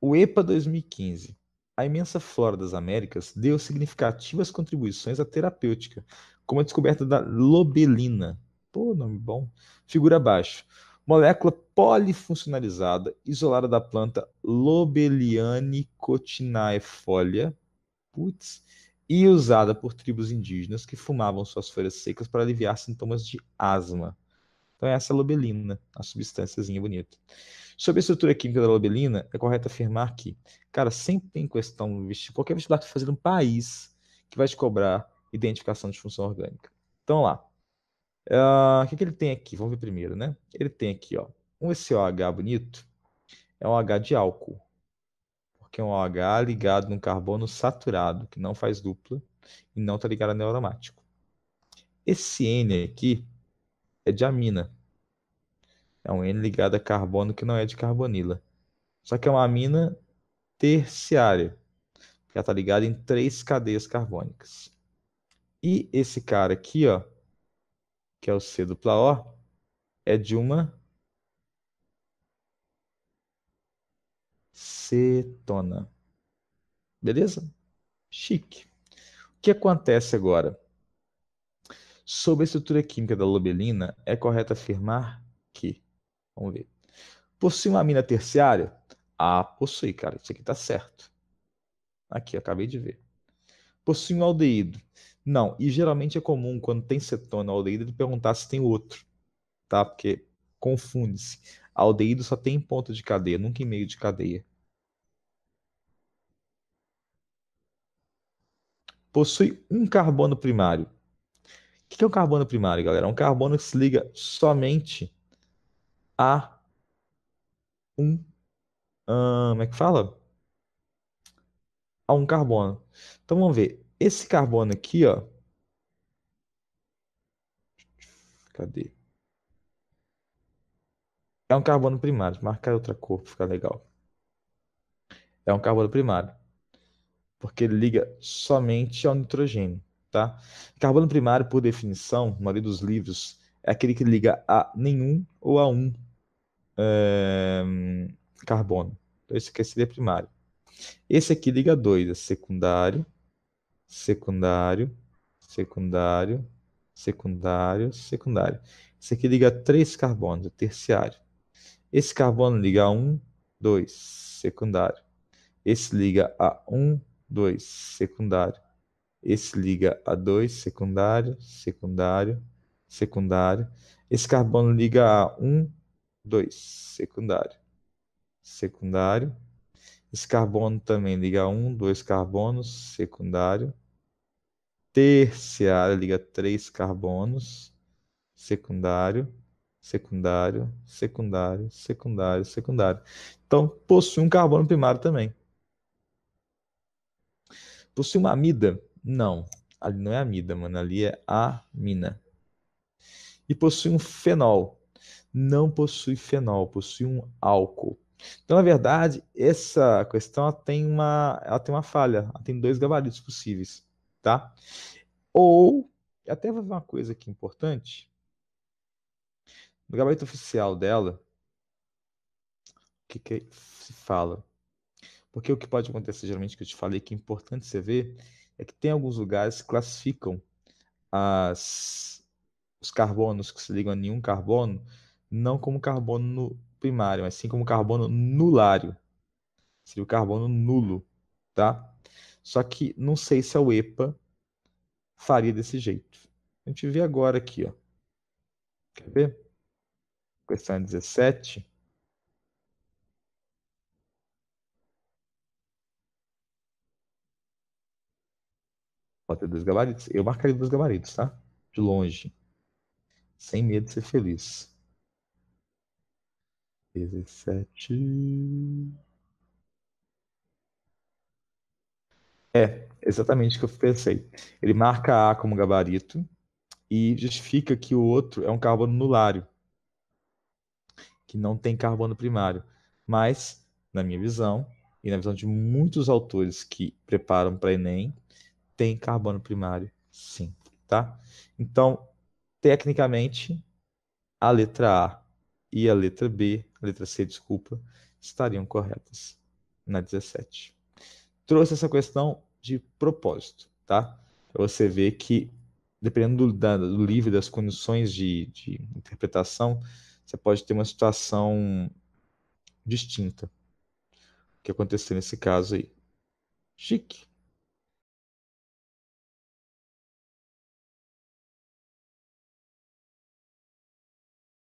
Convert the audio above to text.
O EPA 2015. A imensa flora das Américas deu significativas contribuições à terapêutica, como a descoberta da lobelina. Pô, nome bom. Figura abaixo. Molécula polifuncionalizada, isolada da planta Lobeliane cotinaefolia. Putz. E usada por tribos indígenas que fumavam suas folhas secas para aliviar sintomas de asma. Então, é essa é a lobelina, a substânciazinha bonita. Sobre a estrutura química da lobelina, é correto afirmar que, cara, sempre tem questão, qualquer vestibular que você fazer no país que vai te cobrar identificação de função orgânica. Então, lá. Ah, o que, que ele tem aqui? Vamos ver primeiro, né? Ele tem aqui, ó, um SOH bonito, é um H de álcool, porque é um OH ligado num carbono saturado, que não faz dupla e não está ligado a neuromático. Esse N aqui é de amina, é um N ligado a carbono que não é de carbonila. Só que é uma amina terciária. Ela está ligada em três cadeias carbônicas. E esse cara aqui, ó, que é o C dupla O, é de uma cetona. Beleza? Chique. O que acontece agora? Sobre a estrutura química da lobelina, é correto afirmar que Vamos ver. Possui uma mina terciária? Ah, possui, cara. Isso aqui tá certo. Aqui, acabei de ver. Possui um aldeído? Não. E geralmente é comum, quando tem cetona ou aldeído, ele perguntar se tem outro. Tá? Porque confunde-se. Aldeído só tem ponto de cadeia, nunca em meio de cadeia. Possui um carbono primário. O que é um carbono primário, galera? É um carbono que se liga somente a um, uh, como é que fala? A um carbono. Então vamos ver. Esse carbono aqui, ó. Cadê? É um carbono primário. Marcar outra cor para ficar legal. É um carbono primário. Porque ele liga somente ao nitrogênio, tá? Carbono primário, por definição, na maioria dos livros, é aquele que liga a nenhum ou a um é, carbono. Então, esse aqui é seria primário. Esse aqui, liga dois, é secundário, secundário, secundário, secundário, secundário. Esse aqui liga três carbonos, é terciário. Esse carbono liga um, dois, secundário. Esse liga a um, dois, secundário. Esse liga a dois, secundário, secundário, secundário. Esse carbono liga a um 2, secundário. Secundário. Esse carbono também, liga 1, 2 carbonos, secundário. Terciário, liga 3 carbonos, secundário, secundário, secundário, secundário, secundário. Então, possui um carbono primário também. Possui uma amida? Não. Ali não é amida, mano. Ali é amina. E possui um fenol não possui fenol, possui um álcool. Então, na verdade, essa questão ela tem, uma, ela tem uma falha, ela tem dois gabaritos possíveis, tá? Ou, até vou ver uma coisa aqui importante, no gabarito oficial dela, o que, que se fala? Porque o que pode acontecer, geralmente, que eu te falei, que é importante você ver, é que tem alguns lugares que classificam as, os carbonos que se ligam a nenhum carbono não como carbono primário, mas sim como carbono nulário. Seria o carbono nulo, tá? Só que não sei se a UEPA faria desse jeito. A gente vê agora aqui, ó. Quer ver? Questão 17. Pode ter dois gabaritos. Eu marcaria dois gabaritos, tá? De longe. Sem medo de ser feliz. 17. É, exatamente o que eu pensei. Ele marca A como gabarito e justifica que o outro é um carbono nulário, que não tem carbono primário. Mas, na minha visão, e na visão de muitos autores que preparam para Enem, tem carbono primário, sim, tá? Então, tecnicamente, a letra A e a letra B letra C, desculpa, estariam corretas na 17. Trouxe essa questão de propósito, tá? Para você ver que, dependendo do, da, do livro, das condições de, de interpretação, você pode ter uma situação distinta. O que aconteceu nesse caso aí? Chique.